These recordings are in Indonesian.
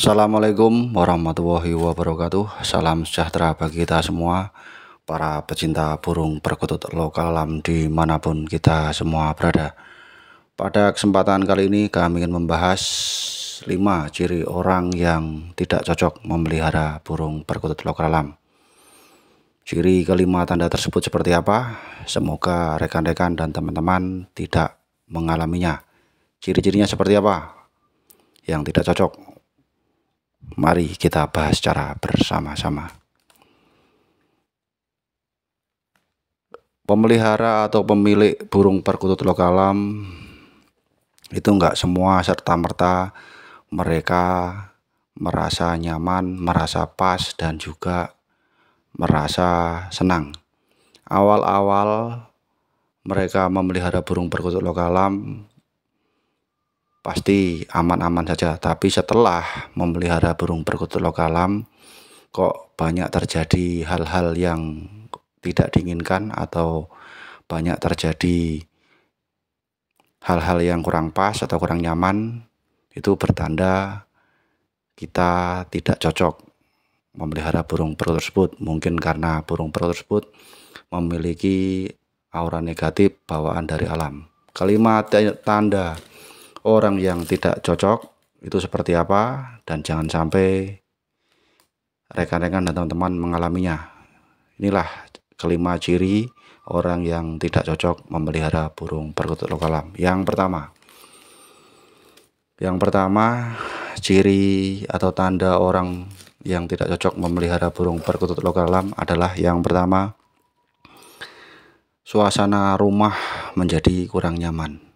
Assalamualaikum warahmatullahi wabarakatuh Salam sejahtera bagi kita semua Para pecinta burung perkutut lokal alam dimanapun kita semua berada Pada kesempatan kali ini kami ingin membahas 5 ciri orang yang tidak cocok memelihara burung perkutut lokal alam Ciri kelima tanda tersebut seperti apa? Semoga rekan-rekan dan teman-teman tidak mengalaminya Ciri-cirinya seperti apa? Yang tidak cocok Mari kita bahas secara bersama-sama. Pemelihara atau pemilik burung perkutut lokalam itu enggak semua serta-merta mereka merasa nyaman, merasa pas, dan juga merasa senang. Awal-awal mereka memelihara burung perkutut lokalam pasti aman-aman saja. Tapi setelah memelihara burung perkutut lokalam, kok banyak terjadi hal-hal yang tidak diinginkan atau banyak terjadi hal-hal yang kurang pas atau kurang nyaman, itu bertanda kita tidak cocok memelihara burung perut tersebut. Mungkin karena burung perut tersebut memiliki aura negatif bawaan dari alam. Kelima tanda orang yang tidak cocok itu seperti apa dan jangan sampai rekan-rekan dan teman-teman mengalaminya. Inilah kelima ciri orang yang tidak cocok memelihara burung perkutut lokalam. Yang pertama, yang pertama ciri atau tanda orang yang tidak cocok memelihara burung perkutut lokalam adalah yang pertama suasana rumah menjadi kurang nyaman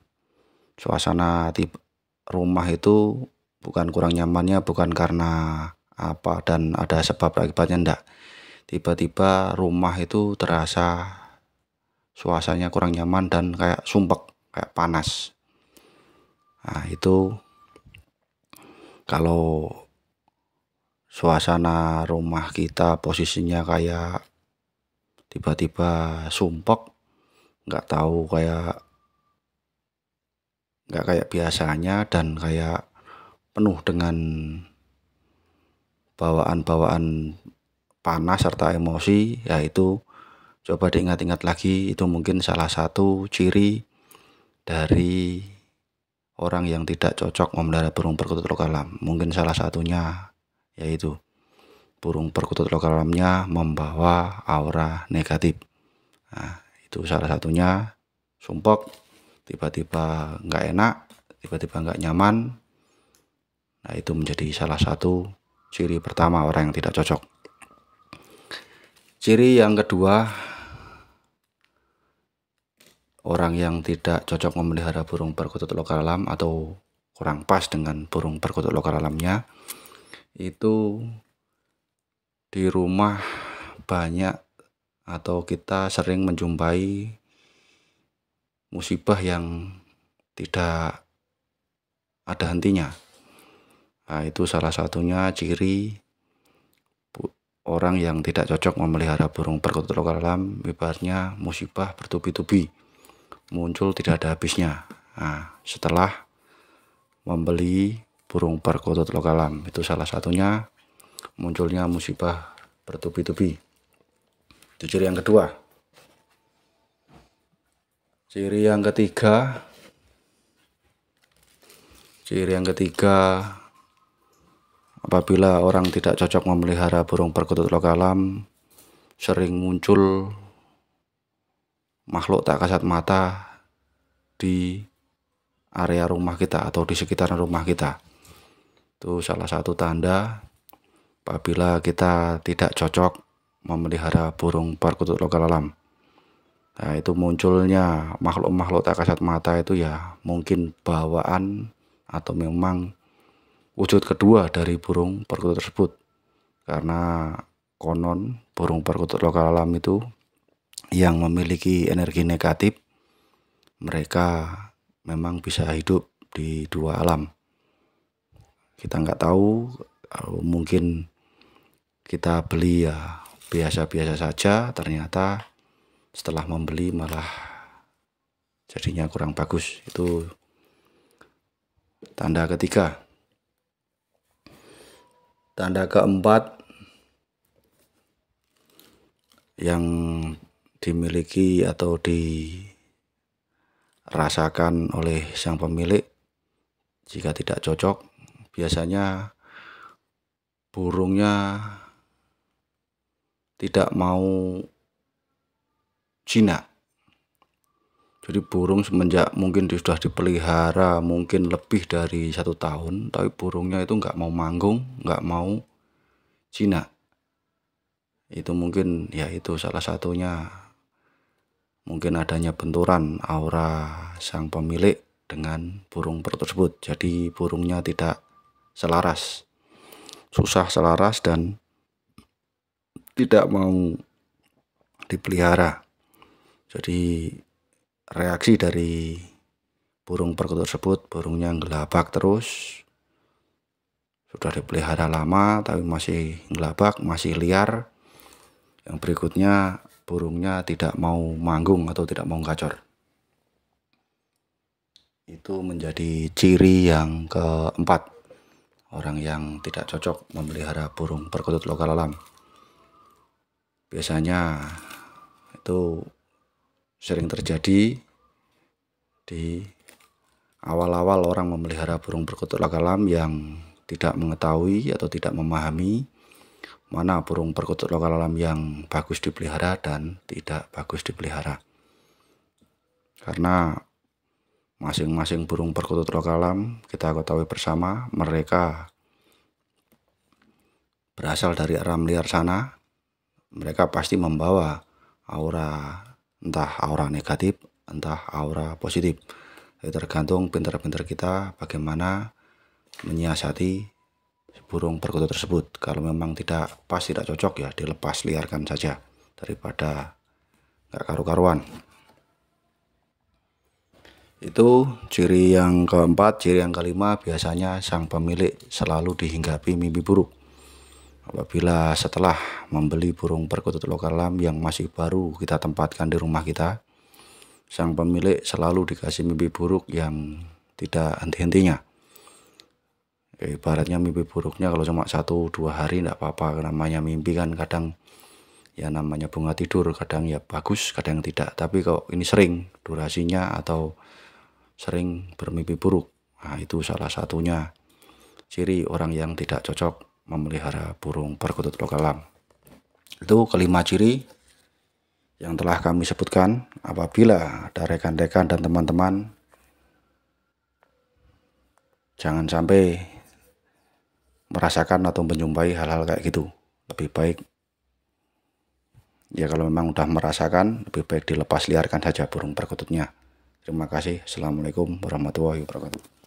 suasana di rumah itu bukan kurang nyamannya bukan karena apa dan ada sebab akibatnya ndak tiba-tiba rumah itu terasa suasanya kurang nyaman dan kayak sumpek kayak panas nah itu kalau suasana rumah kita posisinya kayak tiba-tiba sumpek nggak tahu kayak nggak kayak biasanya dan kayak penuh dengan bawaan-bawaan panas serta emosi yaitu coba diingat-ingat lagi itu mungkin salah satu ciri dari orang yang tidak cocok memelihara burung perkutut lokal alam mungkin salah satunya yaitu burung perkutut lokal alamnya membawa aura negatif nah, itu salah satunya sumpok tiba-tiba nggak enak, tiba-tiba nggak nyaman. Nah, itu menjadi salah satu ciri pertama orang yang tidak cocok. Ciri yang kedua, orang yang tidak cocok memelihara burung perkutut lokal alam atau kurang pas dengan burung perkutut lokal alamnya itu di rumah banyak atau kita sering menjumpai musibah yang tidak ada hentinya. Nah, itu salah satunya ciri orang yang tidak cocok memelihara burung perkutut lokal alam, ibaratnya musibah bertubi-tubi muncul tidak ada habisnya. Nah, setelah membeli burung perkutut lokal alam, itu salah satunya munculnya musibah bertubi-tubi. Itu ciri yang kedua. Ciri yang ketiga, ciri yang ketiga, apabila orang tidak cocok memelihara burung perkutut lokalam, sering muncul makhluk tak kasat mata di area rumah kita atau di sekitaran rumah kita. Itu salah satu tanda apabila kita tidak cocok memelihara burung perkutut lokal alam. Nah, itu munculnya makhluk-makhluk tak kasat mata itu ya mungkin bawaan atau memang wujud kedua dari burung perkutut tersebut. Karena konon burung perkutut lokal alam itu yang memiliki energi negatif, mereka memang bisa hidup di dua alam. Kita nggak tahu, eh, mungkin kita beli ya biasa-biasa saja, ternyata setelah membeli malah jadinya kurang bagus itu tanda ketiga tanda keempat yang dimiliki atau dirasakan oleh sang pemilik jika tidak cocok biasanya burungnya tidak mau Cina. Jadi burung semenjak mungkin sudah dipelihara mungkin lebih dari satu tahun, tapi burungnya itu nggak mau manggung, nggak mau Cina. Itu mungkin ya itu salah satunya mungkin adanya benturan aura sang pemilik dengan burung tersebut. Jadi burungnya tidak selaras, susah selaras dan tidak mau dipelihara. Jadi reaksi dari burung perkutut tersebut, burungnya ngelapak terus. Sudah dipelihara lama tapi masih ngelapak, masih liar. Yang berikutnya burungnya tidak mau manggung atau tidak mau gacor. Itu menjadi ciri yang keempat orang yang tidak cocok memelihara burung perkutut lokal alam. Biasanya itu sering terjadi di awal-awal orang memelihara burung perkutut lagalam yang tidak mengetahui atau tidak memahami mana burung perkutut lagalam yang bagus dipelihara dan tidak bagus dipelihara. Karena masing-masing burung perkutut lagalam kita ketahui bersama mereka berasal dari alam liar sana, mereka pasti membawa aura entah aura negatif, entah aura positif. Jadi tergantung pinter-pinter kita bagaimana menyiasati burung perkutut tersebut. Kalau memang tidak pas, tidak cocok ya dilepas liarkan saja daripada nggak karu-karuan. Itu ciri yang keempat, ciri yang kelima biasanya sang pemilik selalu dihinggapi mimpi buruk. Apabila setelah membeli burung perkutut lokal lam yang masih baru kita tempatkan di rumah kita, sang pemilik selalu dikasih mimpi buruk yang tidak henti-hentinya. Ibaratnya mimpi buruknya kalau cuma satu dua hari tidak apa-apa, namanya mimpi kan kadang ya namanya bunga tidur, kadang ya bagus, kadang tidak. Tapi kalau ini sering durasinya atau sering bermimpi buruk, nah itu salah satunya ciri orang yang tidak cocok memelihara burung perkutut lokal lokalam. Itu kelima ciri yang telah kami sebutkan apabila ada rekan-rekan dan teman-teman jangan sampai merasakan atau menjumpai hal-hal kayak gitu lebih baik ya kalau memang sudah merasakan lebih baik dilepas liarkan saja burung perkututnya terima kasih assalamualaikum warahmatullahi wabarakatuh